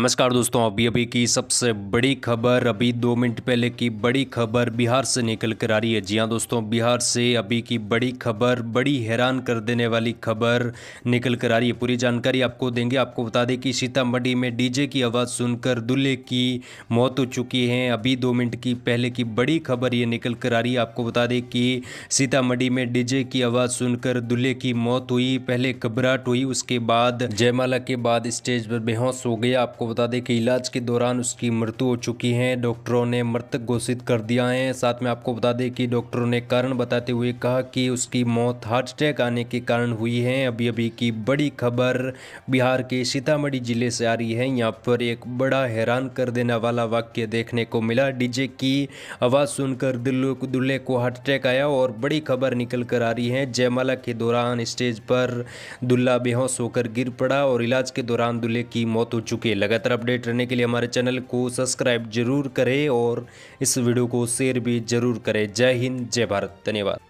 नमस्कार दोस्तों अभी अभी की सबसे बड़ी खबर अभी दो मिनट पहले की बड़ी खबर बिहार से निकल कर आ रही है जी हाँ दोस्तों बिहार से अभी की बड़ी खबर बड़ी हैरान कर देने वाली खबर निकल कर आ रही है पूरी जानकारी आपको देंगे आपको बता दें कि सीतामढ़ी में डीजे की आवाज़ सुनकर दूल्हे की मौत हो चुकी है अभी दो मिनट की पहले की बड़ी खबर ये निकल कर आ रही है आपको बता दें कि सीतामढ़ी में डीजे की आवाज़ सुनकर दूल्हे की मौत हुई पहले घबराहट हुई उसके बाद जयमाला के बाद स्टेज पर बेहोश हो गया आपको बता दें कि इलाज के दौरान उसकी मृत्यु हो चुकी है डॉक्टरों ने मृतक घोषित कर दिया है साथ में आपको बता दें कि डॉक्टरों ने कारण बताते हुए कहा कि उसकी मौत हार्ट अटैक आने के कारण हुई है अभी अभी की बड़ी खबर बिहार के सीतामढ़ी जिले से आ रही है यहाँ पर एक बड़ा हैरान कर देने वाला वाक्य देखने को मिला डीजे की आवाज़ सुनकर दुल्हे को हार्ट अटैक आया और बड़ी खबर निकल कर आ रही है जयमाला के दौरान स्टेज पर दुल्ला बेहोश होकर गिर पड़ा और इलाज के दौरान दुल्हे की मौत हो चुकी है लगातार बेहतर अपडेट रहने के लिए हमारे चैनल को सब्सक्राइब जरूर करें और इस वीडियो को शेयर भी जरूर करें जय हिंद जय भारत धन्यवाद